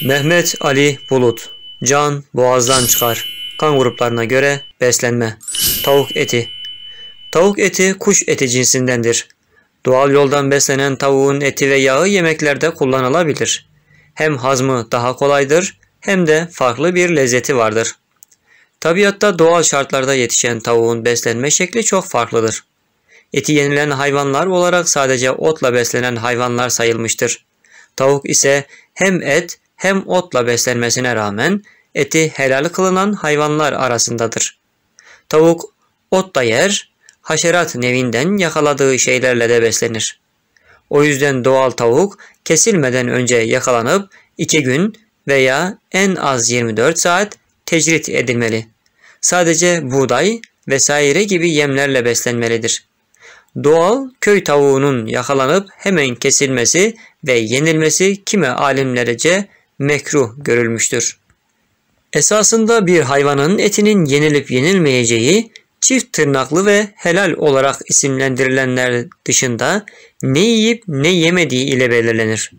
Mehmet Ali Bulut Can boğazdan çıkar. Kan gruplarına göre beslenme. Tavuk eti. Tavuk eti kuş eti cinsindendir. Doğal yoldan beslenen tavuğun eti ve yağı yemeklerde kullanılabilir. Hem hazmı daha kolaydır hem de farklı bir lezzeti vardır. Tabiatta doğal şartlarda yetişen tavuğun beslenme şekli çok farklıdır. Eti yenilen hayvanlar olarak sadece otla beslenen hayvanlar sayılmıştır. Tavuk ise hem et hem otla beslenmesine rağmen eti helal kılınan hayvanlar arasındadır. Tavuk ot da yer, haşerat nevinden yakaladığı şeylerle de beslenir. O yüzden doğal tavuk kesilmeden önce yakalanıp 2 gün veya en az 24 saat tecrit edilmeli. Sadece buğday vesaire gibi yemlerle beslenmelidir. Doğal köy tavuğunun yakalanıp hemen kesilmesi ve yenilmesi kime alimlerce mekruh görülmüştür. Esasında bir hayvanın etinin yenilip yenilmeyeceği çift tırnaklı ve helal olarak isimlendirilenler dışında ne yiyip ne yemediği ile belirlenir.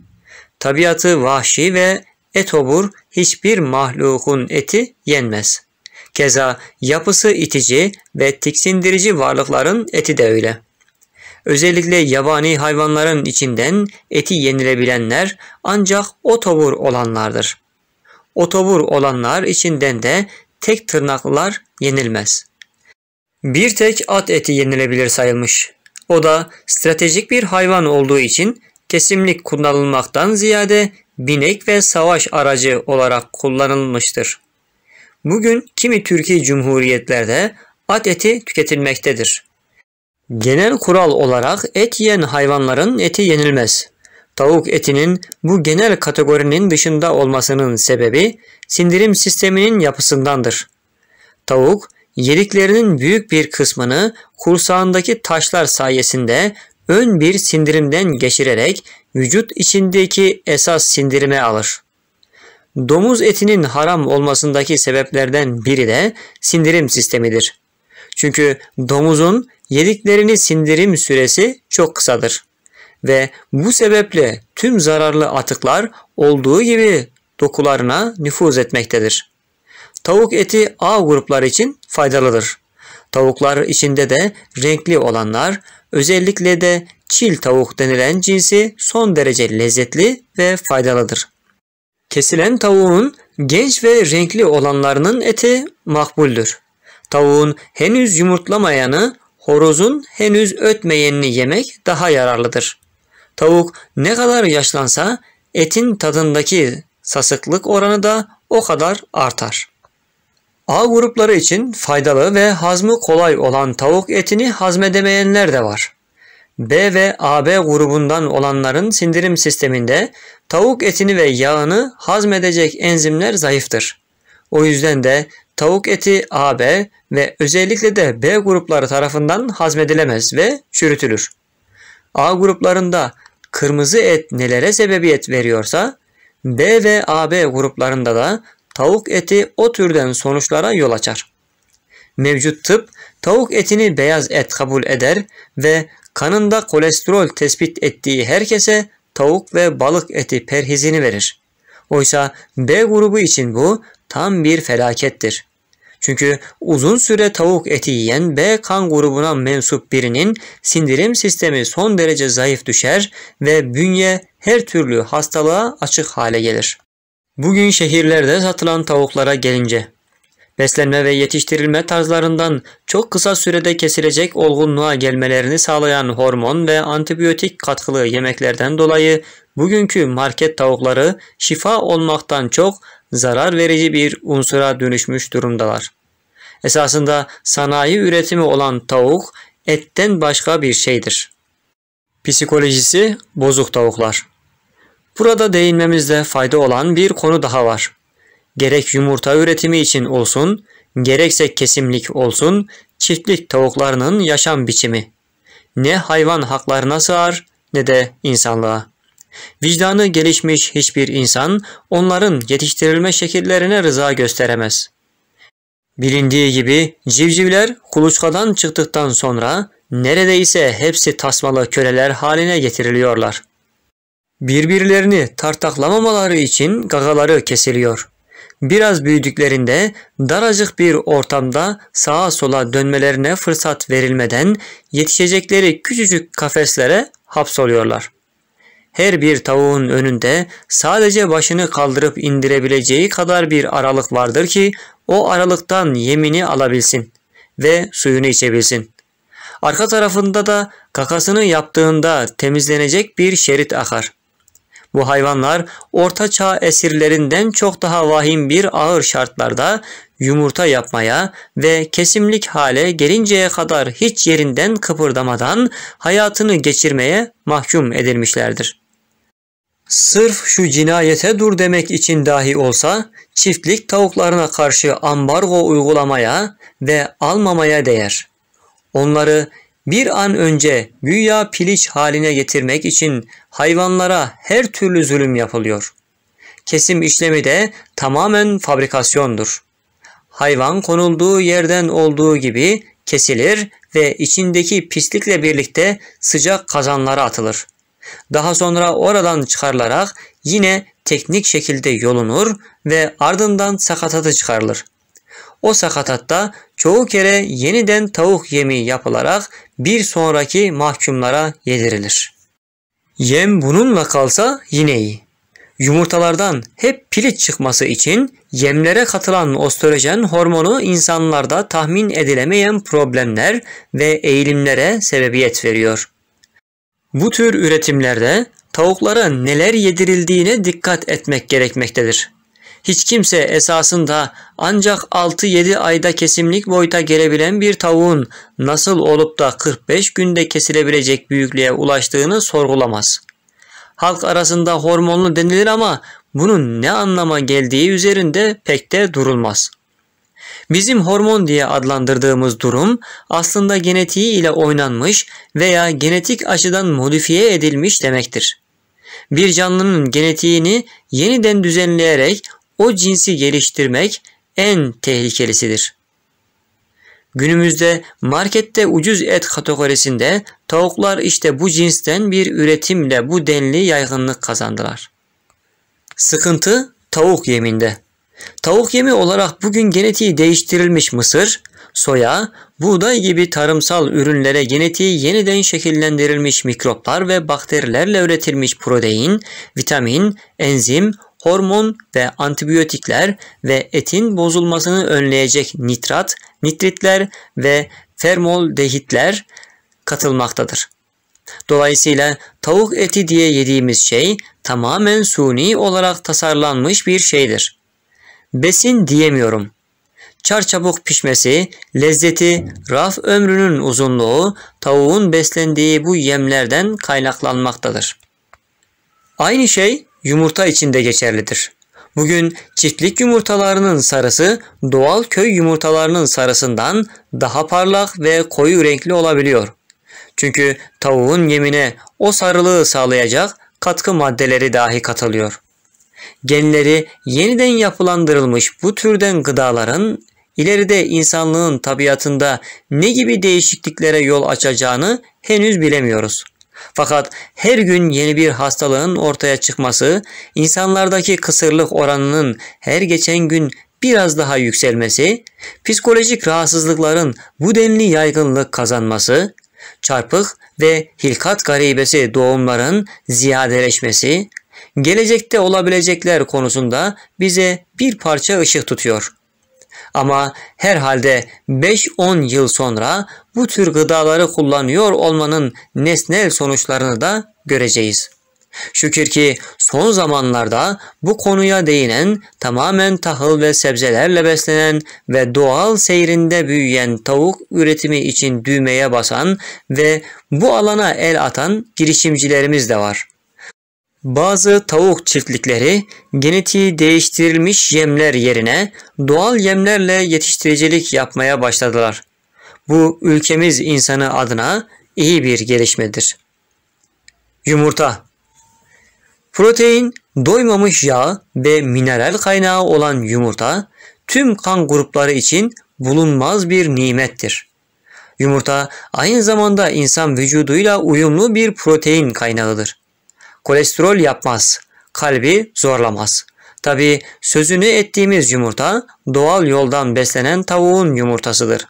Tabiatı vahşi ve etobur hiçbir mahlukun eti yenmez. Keza yapısı itici ve tiksindirici varlıkların eti de öyle. Özellikle yabani hayvanların içinden eti yenilebilenler ancak otobur olanlardır. Otobur olanlar içinden de tek tırnaklılar yenilmez. Bir tek at eti yenilebilir sayılmış. O da stratejik bir hayvan olduğu için kesimlik kullanılmaktan ziyade binek ve savaş aracı olarak kullanılmıştır. Bugün kimi Türkiye Cumhuriyetlerde at eti tüketilmektedir. Genel kural olarak et yiyen hayvanların eti yenilmez. Tavuk etinin bu genel kategorinin dışında olmasının sebebi sindirim sisteminin yapısındandır. Tavuk, yediklerinin büyük bir kısmını kursağındaki taşlar sayesinde ön bir sindirimden geçirerek vücut içindeki esas sindirime alır. Domuz etinin haram olmasındaki sebeplerden biri de sindirim sistemidir. Çünkü domuzun yediklerini sindirim süresi çok kısadır ve bu sebeple tüm zararlı atıklar olduğu gibi dokularına nüfuz etmektedir. Tavuk eti A grupları için faydalıdır. Tavuklar içinde de renkli olanlar, özellikle de çil tavuk denilen cinsi son derece lezzetli ve faydalıdır. Kesilen tavuğun genç ve renkli olanlarının eti makbuldür. Tavuğun henüz yumurtlamayanı, horozun henüz ötmeyenini yemek daha yararlıdır. Tavuk ne kadar yaşlansa etin tadındaki sasıklık oranı da o kadar artar. A grupları için faydalı ve hazmı kolay olan tavuk etini hazmedemeyenler de var. B ve AB grubundan olanların sindirim sisteminde tavuk etini ve yağını hazmedecek enzimler zayıftır. O yüzden de tavuk eti AB ve özellikle de B grupları tarafından hazmedilemez ve çürütülür. A gruplarında kırmızı et nelere sebebiyet veriyorsa B ve AB gruplarında da tavuk eti o türden sonuçlara yol açar. Mevcut tıp tavuk etini beyaz et kabul eder ve kanında kolesterol tespit ettiği herkese tavuk ve balık eti perhizini verir. Oysa B grubu için bu tam bir felakettir. Çünkü uzun süre tavuk eti yiyen B kan grubuna mensup birinin sindirim sistemi son derece zayıf düşer ve bünye her türlü hastalığa açık hale gelir. Bugün şehirlerde satılan tavuklara gelince beslenme ve yetiştirilme tarzlarından çok kısa sürede kesilecek olgunluğa gelmelerini sağlayan hormon ve antibiyotik katkılı yemeklerden dolayı bugünkü market tavukları şifa olmaktan çok zarar verici bir unsura dönüşmüş durumdalar. Esasında sanayi üretimi olan tavuk etten başka bir şeydir. Psikolojisi bozuk tavuklar. Burada değinmemizde fayda olan bir konu daha var. Gerek yumurta üretimi için olsun, gerekse kesimlik olsun, çiftlik tavuklarının yaşam biçimi. Ne hayvan haklarına sığar ne de insanlığa. Vicdanı gelişmiş hiçbir insan onların yetiştirilme şekillerine rıza gösteremez. Bilindiği gibi civcivler kuluçkadan çıktıktan sonra neredeyse hepsi tasmalı köleler haline getiriliyorlar. Birbirlerini tartaklamamaları için gagaları kesiliyor. Biraz büyüdüklerinde daracık bir ortamda sağa sola dönmelerine fırsat verilmeden yetişecekleri küçücük kafeslere hapsoluyorlar. Her bir tavuğun önünde sadece başını kaldırıp indirebileceği kadar bir aralık vardır ki o aralıktan yemini alabilsin ve suyunu içebilsin. Arka tarafında da kakasını yaptığında temizlenecek bir şerit akar. Bu hayvanlar orta esirlerinden çok daha vahim bir ağır şartlarda yumurta yapmaya ve kesimlik hale gelinceye kadar hiç yerinden kıpırdamadan hayatını geçirmeye mahkum edilmişlerdir. Sırf şu cinayete dur demek için dahi olsa çiftlik tavuklarına karşı ambargo uygulamaya ve almamaya değer. Onları bir an önce güya piliç haline getirmek için hayvanlara her türlü zulüm yapılıyor. Kesim işlemi de tamamen fabrikasyondur. Hayvan konulduğu yerden olduğu gibi kesilir ve içindeki pislikle birlikte sıcak kazanlara atılır.'' Daha sonra oradan çıkarılarak yine teknik şekilde yolunur ve ardından sakatatı çıkarılır. O sakatatta çoğu kere yeniden tavuk yemi yapılarak bir sonraki mahkumlara yedirilir. Yem bununla kalsa yine iyi. Yumurtalardan hep piliç çıkması için yemlere katılan östrojen hormonu insanlarda tahmin edilemeyen problemler ve eğilimlere sebebiyet veriyor. Bu tür üretimlerde tavuklara neler yedirildiğine dikkat etmek gerekmektedir. Hiç kimse esasında ancak 6-7 ayda kesimlik boyuta gelebilen bir tavuğun nasıl olup da 45 günde kesilebilecek büyüklüğe ulaştığını sorgulamaz. Halk arasında hormonlu denilir ama bunun ne anlama geldiği üzerinde pek de durulmaz.'' Bizim hormon diye adlandırdığımız durum aslında genetiği ile oynanmış veya genetik açıdan modifiye edilmiş demektir. Bir canlının genetiğini yeniden düzenleyerek o cinsi geliştirmek en tehlikelisidir. Günümüzde markette ucuz et kategorisinde tavuklar işte bu cinsten bir üretimle bu denli yaygınlık kazandılar. Sıkıntı tavuk yeminde. Tavuk yemi olarak bugün genetiği değiştirilmiş mısır, soya, buğday gibi tarımsal ürünlere genetiği yeniden şekillendirilmiş mikroplar ve bakterilerle üretilmiş protein, vitamin, enzim, hormon ve antibiyotikler ve etin bozulmasını önleyecek nitrat, nitritler ve fermoldehitler katılmaktadır. Dolayısıyla tavuk eti diye yediğimiz şey tamamen suni olarak tasarlanmış bir şeydir besin diyemiyorum. Çarçabuk pişmesi, lezzeti, raf ömrünün uzunluğu tavuğun beslendiği bu yemlerden kaynaklanmaktadır. Aynı şey yumurta içinde geçerlidir. Bugün çiftlik yumurtalarının sarısı doğal köy yumurtalarının sarısından daha parlak ve koyu renkli olabiliyor. Çünkü tavuğun yemine o sarılığı sağlayacak katkı maddeleri dahi katılıyor. Genleri yeniden yapılandırılmış bu türden gıdaların ileride insanlığın tabiatında ne gibi değişikliklere yol açacağını henüz bilemiyoruz. Fakat her gün yeni bir hastalığın ortaya çıkması, insanlardaki kısırlık oranının her geçen gün biraz daha yükselmesi, psikolojik rahatsızlıkların bu denli yaygınlık kazanması, çarpık ve hilkat garibesi doğumların ziyadeleşmesi, gelecekte olabilecekler konusunda bize bir parça ışık tutuyor. Ama herhalde 5-10 yıl sonra bu tür gıdaları kullanıyor olmanın nesnel sonuçlarını da göreceğiz. Şükür ki son zamanlarda bu konuya değinen tamamen tahıl ve sebzelerle beslenen ve doğal seyrinde büyüyen tavuk üretimi için düğmeye basan ve bu alana el atan girişimcilerimiz de var. Bazı tavuk çiftlikleri genetiği değiştirilmiş yemler yerine doğal yemlerle yetiştiricilik yapmaya başladılar. Bu ülkemiz insanı adına iyi bir gelişmedir. Yumurta Protein, doymamış yağ ve mineral kaynağı olan yumurta tüm kan grupları için bulunmaz bir nimettir. Yumurta aynı zamanda insan vücuduyla uyumlu bir protein kaynağıdır kolesterol yapmaz, kalbi zorlamaz. Tabi sözünü ettiğimiz yumurta doğal yoldan beslenen tavuğun yumurtasıdır.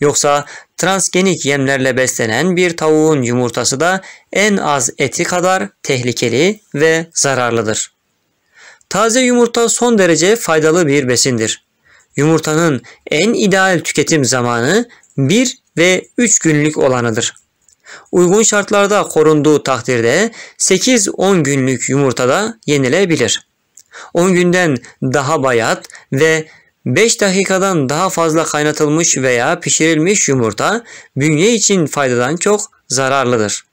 Yoksa transgenik yemlerle beslenen bir tavuğun yumurtası da en az eti kadar tehlikeli ve zararlıdır. Taze yumurta son derece faydalı bir besindir. Yumurtanın en ideal tüketim zamanı 1 ve 3 günlük olanıdır uygun şartlarda korunduğu takdirde 8-10 günlük yumurtada yenilebilir. 10 günden daha bayat ve 5 dakikadan daha fazla kaynatılmış veya pişirilmiş yumurta bünye için faydadan çok zararlıdır.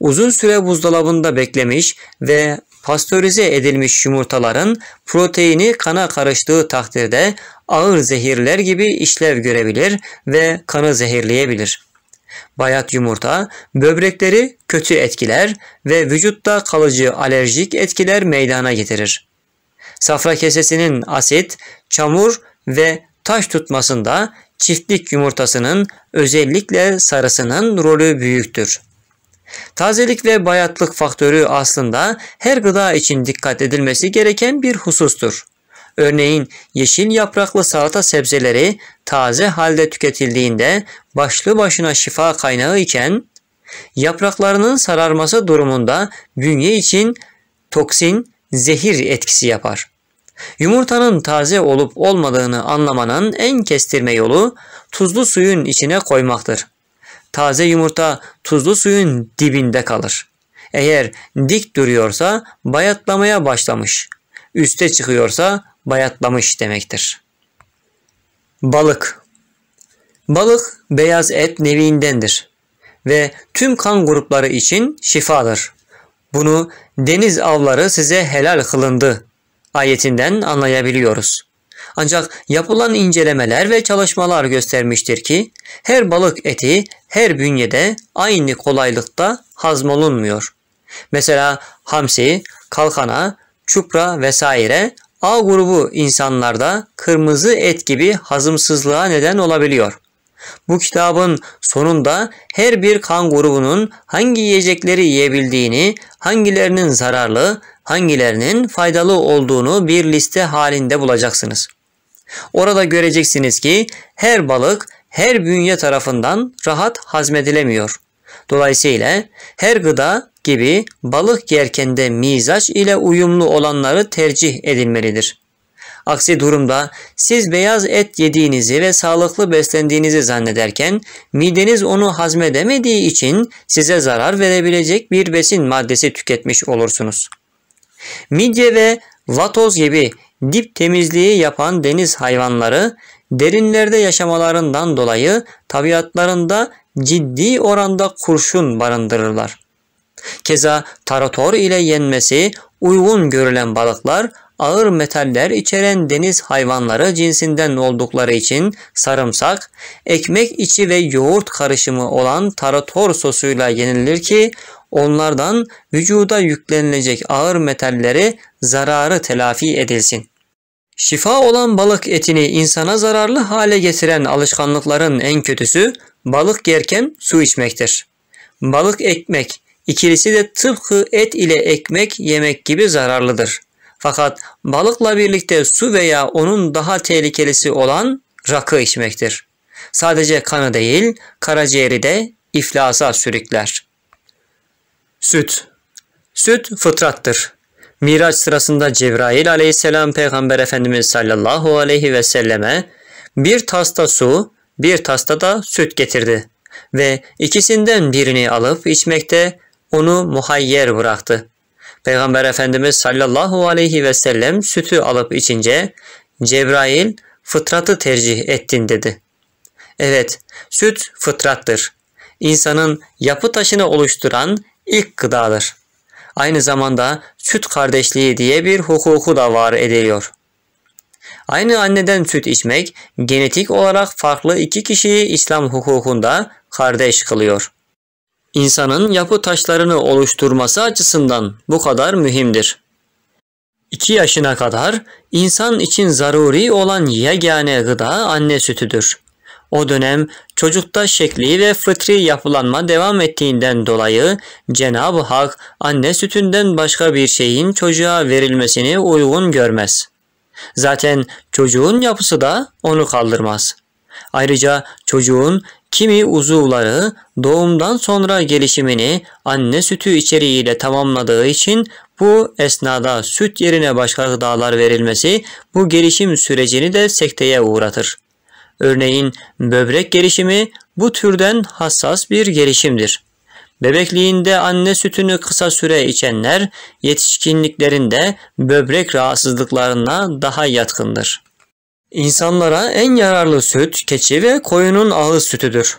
Uzun süre buzdolabında beklemiş ve pastörize edilmiş yumurtaların proteini kana karıştığı takdirde ağır zehirler gibi işlev görebilir ve kanı zehirleyebilir. Bayat yumurta böbrekleri kötü etkiler ve vücutta kalıcı alerjik etkiler meydana getirir. Safra kesesinin asit, çamur ve taş tutmasında çiftlik yumurtasının özellikle sarısının rolü büyüktür. Tazelik ve bayatlık faktörü aslında her gıda için dikkat edilmesi gereken bir husustur. Örneğin yeşil yapraklı salata sebzeleri taze halde tüketildiğinde başlı başına şifa kaynağı iken yapraklarının sararması durumunda bünye için toksin, zehir etkisi yapar. Yumurtanın taze olup olmadığını anlamanın en kestirme yolu tuzlu suyun içine koymaktır. Taze yumurta tuzlu suyun dibinde kalır. Eğer dik duruyorsa bayatlamaya başlamış. Üste çıkıyorsa bayatlamış demektir. Balık Balık beyaz et neviindendir ve tüm kan grupları için şifadır. Bunu deniz avları size helal kılındı ayetinden anlayabiliyoruz. Ancak yapılan incelemeler ve çalışmalar göstermiştir ki her balık eti her bünyede aynı kolaylıkta hazmolunmuyor. Mesela hamsi, kalkana, çupra vesaire A grubu insanlarda kırmızı et gibi hazımsızlığa neden olabiliyor. Bu kitabın sonunda her bir kan grubunun hangi yiyecekleri yiyebildiğini, hangilerinin zararlı, hangilerinin faydalı olduğunu bir liste halinde bulacaksınız. Orada göreceksiniz ki her balık her bünye tarafından rahat hazmedilemiyor. Dolayısıyla her gıda gibi balık yerken de mizaç ile uyumlu olanları tercih edilmelidir. Aksi durumda siz beyaz et yediğinizi ve sağlıklı beslendiğinizi zannederken mideniz onu hazmedemediği için size zarar verebilecek bir besin maddesi tüketmiş olursunuz. Midye ve vatoz gibi dip temizliği yapan deniz hayvanları derinlerde yaşamalarından dolayı tabiatlarında ciddi oranda kurşun barındırırlar. Keza tarator ile yenmesi uygun görülen balıklar ağır metaller içeren deniz hayvanları cinsinden oldukları için sarımsak, ekmek içi ve yoğurt karışımı olan tarator sosuyla yenilir ki onlardan vücuda yüklenilecek ağır metalleri zararı telafi edilsin. Şifa olan balık etini insana zararlı hale getiren alışkanlıkların en kötüsü balık yerken su içmektir. Balık ekmek İkilisi de tıpkı et ile ekmek yemek gibi zararlıdır. Fakat balıkla birlikte su veya onun daha tehlikelisi olan rakı içmektir. Sadece kanı değil, karaciğeri de iflasa sürükler. Süt Süt fıtrattır. Miraç sırasında Cebrail aleyhisselam Peygamber Efendimiz sallallahu aleyhi ve selleme bir tasta su, bir tasta da süt getirdi ve ikisinden birini alıp içmekte onu muhayyer bıraktı. Peygamber Efendimiz sallallahu aleyhi ve sellem sütü alıp içince Cebrail fıtratı tercih ettin dedi. Evet, süt fıtrattır. İnsanın yapı taşını oluşturan ilk gıdadır. Aynı zamanda süt kardeşliği diye bir hukuku da var ediliyor. Aynı anneden süt içmek genetik olarak farklı iki kişiyi İslam hukukunda kardeş kılıyor insanın yapı taşlarını oluşturması açısından bu kadar mühimdir. 2 yaşına kadar insan için zaruri olan yegane gıda anne sütüdür. O dönem çocukta şekli ve fıtri yapılanma devam ettiğinden dolayı Cenab-ı Hak anne sütünden başka bir şeyin çocuğa verilmesini uygun görmez. Zaten çocuğun yapısı da onu kaldırmaz. Ayrıca çocuğun Kimi uzuvları doğumdan sonra gelişimini anne sütü içeriğiyle tamamladığı için bu esnada süt yerine başka gıdalar verilmesi bu gelişim sürecini de sekteye uğratır. Örneğin böbrek gelişimi bu türden hassas bir gelişimdir. Bebekliğinde anne sütünü kısa süre içenler yetişkinliklerinde böbrek rahatsızlıklarına daha yatkındır. İnsanlara en yararlı süt keçi ve koyunun ağız sütüdür.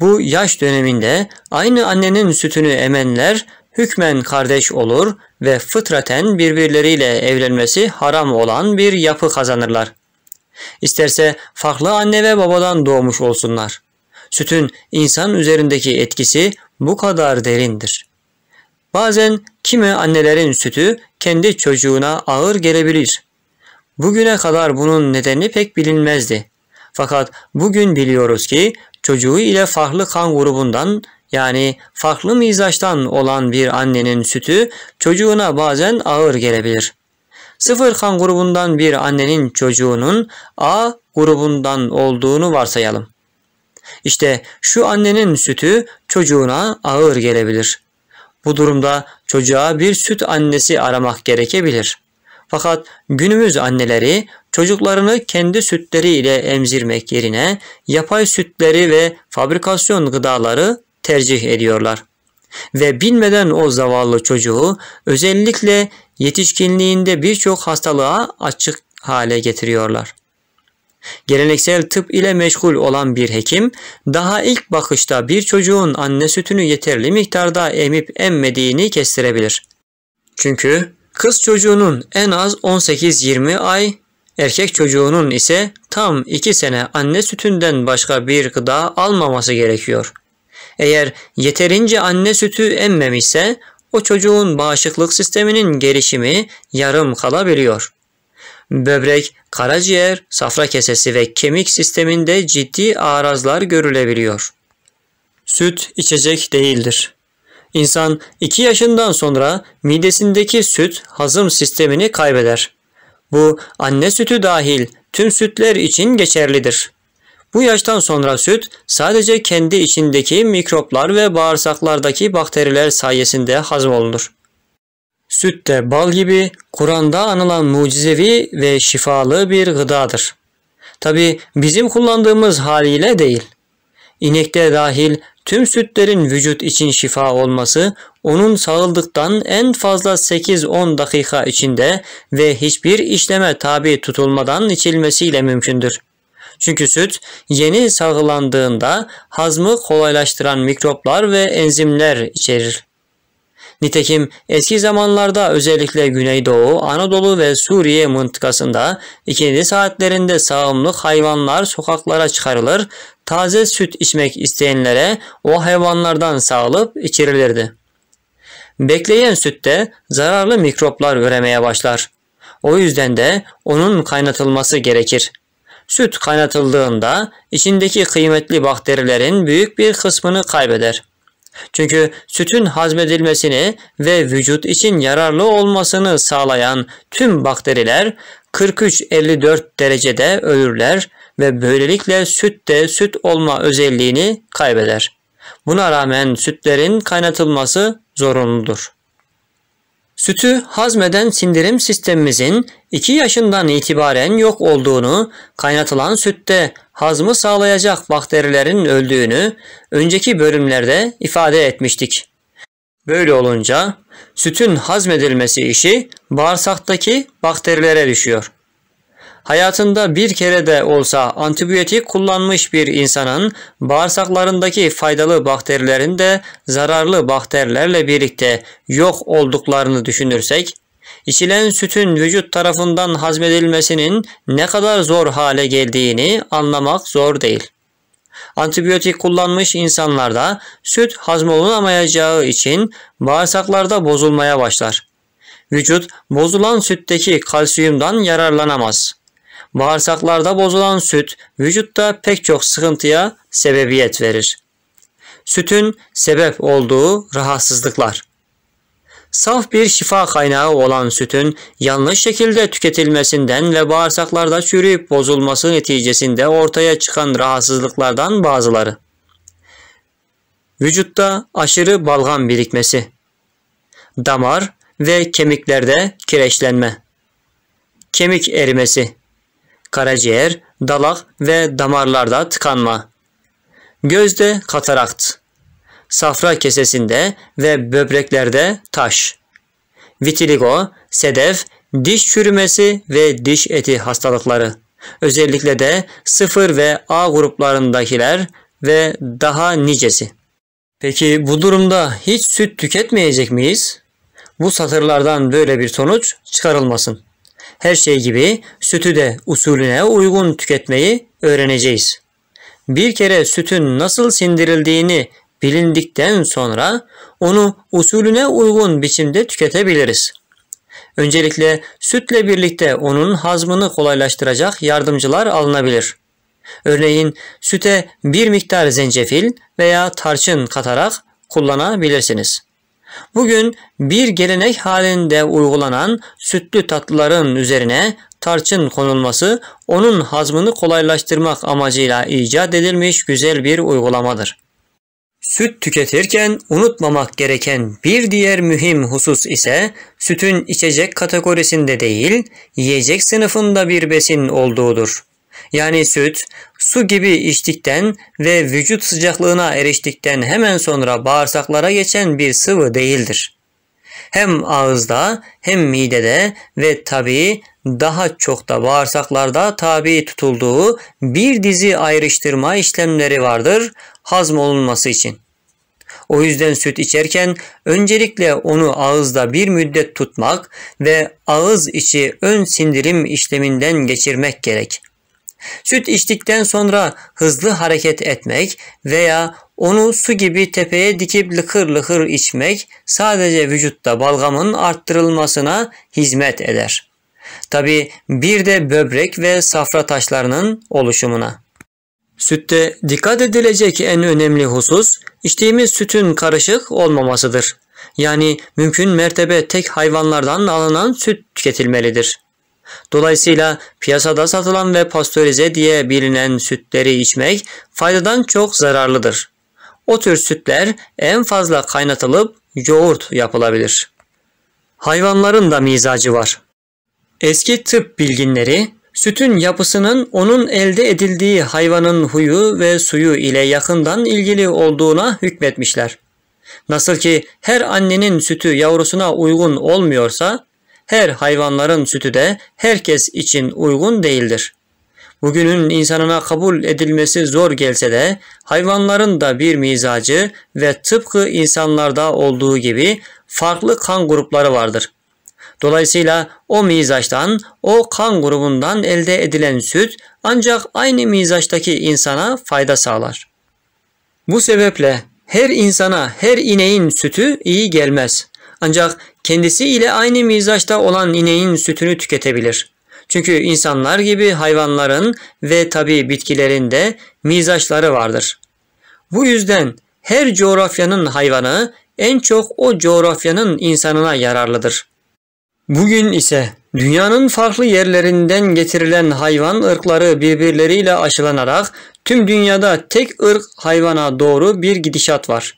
Bu yaş döneminde aynı annenin sütünü emenler hükmen kardeş olur ve fıtraten birbirleriyle evlenmesi haram olan bir yapı kazanırlar. İsterse farklı anne ve babadan doğmuş olsunlar. Sütün insan üzerindeki etkisi bu kadar derindir. Bazen kimi annelerin sütü kendi çocuğuna ağır gelebilir. Bugüne kadar bunun nedeni pek bilinmezdi. Fakat bugün biliyoruz ki çocuğu ile farklı kan grubundan yani farklı mizaçtan olan bir annenin sütü çocuğuna bazen ağır gelebilir. Sıfır kan grubundan bir annenin çocuğunun A grubundan olduğunu varsayalım. İşte şu annenin sütü çocuğuna ağır gelebilir. Bu durumda çocuğa bir süt annesi aramak gerekebilir. Fakat günümüz anneleri çocuklarını kendi sütleriyle emzirmek yerine yapay sütleri ve fabrikasyon gıdaları tercih ediyorlar. Ve bilmeden o zavallı çocuğu özellikle yetişkinliğinde birçok hastalığa açık hale getiriyorlar. Geleneksel tıp ile meşgul olan bir hekim daha ilk bakışta bir çocuğun anne sütünü yeterli miktarda emip emmediğini kestirebilir. Çünkü Kız çocuğunun en az 18-20 ay, erkek çocuğunun ise tam 2 sene anne sütünden başka bir gıda almaması gerekiyor. Eğer yeterince anne sütü emmemişse o çocuğun bağışıklık sisteminin gelişimi yarım kalabiliyor. Böbrek, karaciğer, safra kesesi ve kemik sisteminde ciddi arazlar görülebiliyor. Süt içecek değildir. İnsan 2 yaşından sonra midesindeki süt hazım sistemini kaybeder. Bu anne sütü dahil tüm sütler için geçerlidir. Bu yaştan sonra süt sadece kendi içindeki mikroplar ve bağırsaklardaki bakteriler sayesinde hazm hazmolunur. Süt de bal gibi Kur'an'da anılan mucizevi ve şifalı bir gıdadır. Tabi bizim kullandığımız haliyle değil. İnekte dahil Tüm sütlerin vücut için şifa olması, onun sağıldıktan en fazla 8-10 dakika içinde ve hiçbir işleme tabi tutulmadan içilmesiyle mümkündür. Çünkü süt yeni sağlandığında, hazmı kolaylaştıran mikroplar ve enzimler içerir. Nitekim eski zamanlarda özellikle Güneydoğu, Anadolu ve Suriye mıntıkasında ikindi saatlerinde sağımlık hayvanlar sokaklara çıkarılır, taze süt içmek isteyenlere o hayvanlardan sağlıp içirilirdi. Bekleyen sütte zararlı mikroplar üremeye başlar. O yüzden de onun kaynatılması gerekir. Süt kaynatıldığında içindeki kıymetli bakterilerin büyük bir kısmını kaybeder. Çünkü sütün hazmedilmesini ve vücut için yararlı olmasını sağlayan tüm bakteriler 43-54 derecede ölürler ve böylelikle süt de süt olma özelliğini kaybeder. Buna rağmen sütlerin kaynatılması zorunludur. Sütü hazmeden sindirim sistemimizin 2 yaşından itibaren yok olduğunu, kaynatılan sütte hazmı sağlayacak bakterilerin öldüğünü önceki bölümlerde ifade etmiştik. Böyle olunca sütün hazmedilmesi işi bağırsaktaki bakterilere düşüyor. Hayatında bir kere de olsa antibiyotik kullanmış bir insanın bağırsaklarındaki faydalı bakterilerin de zararlı bakterilerle birlikte yok olduklarını düşünürsek içilen sütün vücut tarafından hazmedilmesinin ne kadar zor hale geldiğini anlamak zor değil. Antibiyotik kullanmış insanlarda süt hazmolunamayacağı için bağırsaklarda bozulmaya başlar. Vücut bozulan sütteki kalsiyumdan yararlanamaz. Bağırsaklarda bozulan süt vücutta pek çok sıkıntıya sebebiyet verir. Sütün sebep olduğu rahatsızlıklar. Saf bir şifa kaynağı olan sütün yanlış şekilde tüketilmesinden ve bağırsaklarda çürüyüp bozulması neticesinde ortaya çıkan rahatsızlıklardan bazıları. Vücutta aşırı balgam birikmesi, damar ve kemiklerde kireçlenme, kemik erimesi, karaciğer, dalak ve damarlarda tıkanma. Gözde katarakt. Safra kesesinde ve böbreklerde taş. Vitiligo, sedef, diş çürümesi ve diş eti hastalıkları. Özellikle de 0 ve A gruplarındakiler ve daha nicesi. Peki bu durumda hiç süt tüketmeyecek miyiz? Bu satırlardan böyle bir sonuç çıkarılmasın her şey gibi sütü de usulüne uygun tüketmeyi öğreneceğiz. Bir kere sütün nasıl sindirildiğini bilindikten sonra onu usulüne uygun biçimde tüketebiliriz. Öncelikle sütle birlikte onun hazmını kolaylaştıracak yardımcılar alınabilir. Örneğin süte bir miktar zencefil veya tarçın katarak kullanabilirsiniz. Bugün bir gelenek halinde uygulanan sütlü tatlıların üzerine tarçın konulması onun hazmını kolaylaştırmak amacıyla icat edilmiş güzel bir uygulamadır. Süt tüketirken unutmamak gereken bir diğer mühim husus ise sütün içecek kategorisinde değil, yiyecek sınıfında bir besin olduğudur yani süt su gibi içtikten ve vücut sıcaklığına eriştikten hemen sonra bağırsaklara geçen bir sıvı değildir. Hem ağızda hem midede ve tabi daha çok da bağırsaklarda tabi tutulduğu bir dizi ayrıştırma işlemleri vardır hazm olunması için. O yüzden süt içerken öncelikle onu ağızda bir müddet tutmak ve ağız içi ön sindirim işleminden geçirmek gerek. Süt içtikten sonra hızlı hareket etmek veya onu su gibi tepeye dikip lıkır lıkır içmek sadece vücutta balgamın arttırılmasına hizmet eder. Tabi bir de böbrek ve safra taşlarının oluşumuna. Sütte dikkat edilecek en önemli husus içtiğimiz sütün karışık olmamasıdır. Yani mümkün mertebe tek hayvanlardan alınan süt tüketilmelidir. Dolayısıyla piyasada satılan ve pastörize diye bilinen sütleri içmek faydadan çok zararlıdır. O tür sütler en fazla kaynatılıp yoğurt yapılabilir. Hayvanların da mizacı var. Eski tıp bilginleri sütün yapısının onun elde edildiği hayvanın huyu ve suyu ile yakından ilgili olduğuna hükmetmişler. Nasıl ki her annenin sütü yavrusuna uygun olmuyorsa her hayvanların sütü de herkes için uygun değildir. Bugünün insanına kabul edilmesi zor gelse de hayvanların da bir mizacı ve tıpkı insanlarda olduğu gibi farklı kan grupları vardır. Dolayısıyla o mizaçtan, o kan grubundan elde edilen süt ancak aynı mizaçtaki insana fayda sağlar. Bu sebeple her insana her ineğin sütü iyi gelmez. Ancak kendisi ile aynı mizaçta olan ineğin sütünü tüketebilir. Çünkü insanlar gibi hayvanların ve tabi bitkilerin de mizaçları vardır. Bu yüzden her coğrafyanın hayvanı en çok o coğrafyanın insanına yararlıdır. Bugün ise dünyanın farklı yerlerinden getirilen hayvan ırkları birbirleriyle aşılanarak tüm dünyada tek ırk hayvana doğru bir gidişat var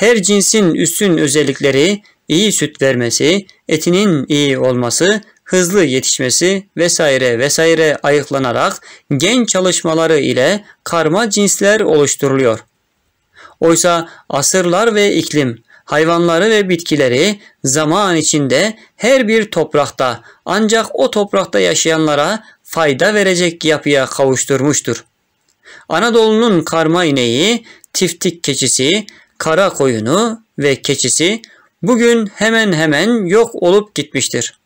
her cinsin üstün özellikleri, iyi süt vermesi, etinin iyi olması, hızlı yetişmesi vesaire vesaire ayıklanarak gen çalışmaları ile karma cinsler oluşturuluyor. Oysa asırlar ve iklim, hayvanları ve bitkileri zaman içinde her bir toprakta ancak o toprakta yaşayanlara fayda verecek yapıya kavuşturmuştur. Anadolu'nun karma ineği, tiftik keçisi, kara koyunu ve keçisi bugün hemen hemen yok olup gitmiştir.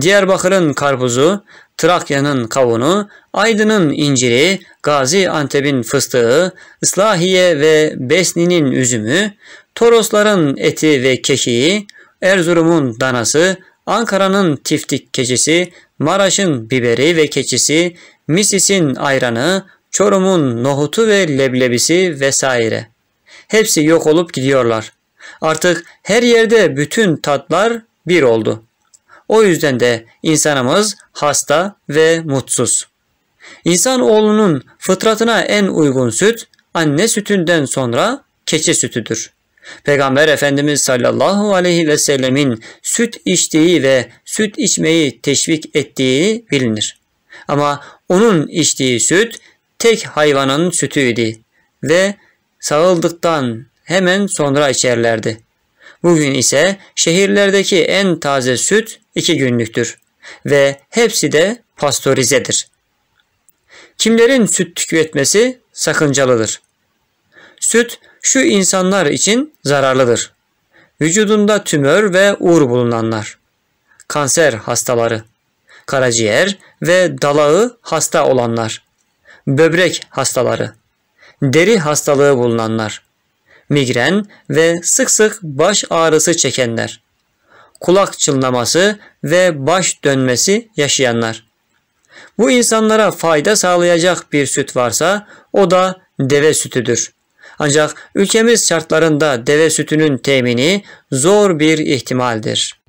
Diyarbakır'ın karpuzu, Trakya'nın kavunu, Aydın'ın inciri, Gazi Antep'in fıstığı, Islahiye ve Besni'nin üzümü, Torosların eti ve kekiği, Erzurum'un danası, Ankara'nın tiftik keçisi, Maraş'ın biberi ve keçisi, Misis'in ayranı, Çorum'un nohutu ve leblebisi vesaire hepsi yok olup gidiyorlar. Artık her yerde bütün tatlar bir oldu. O yüzden de insanımız hasta ve mutsuz. İnsan oğlunun fıtratına en uygun süt anne sütünden sonra keçi sütüdür. Peygamber Efendimiz sallallahu aleyhi ve sellemin süt içtiği ve süt içmeyi teşvik ettiği bilinir. Ama onun içtiği süt tek hayvanın sütüydü ve sağıldıktan hemen sonra içerlerdi. Bugün ise şehirlerdeki en taze süt iki günlüktür ve hepsi de pastorize'dir. Kimlerin süt tüketmesi sakıncalıdır. Süt şu insanlar için zararlıdır. Vücudunda tümör ve uğur bulunanlar, kanser hastaları, karaciğer ve dalağı hasta olanlar, böbrek hastaları, deri hastalığı bulunanlar, migren ve sık sık baş ağrısı çekenler, kulak çınlaması ve baş dönmesi yaşayanlar. Bu insanlara fayda sağlayacak bir süt varsa o da deve sütüdür. Ancak ülkemiz şartlarında deve sütünün temini zor bir ihtimaldir.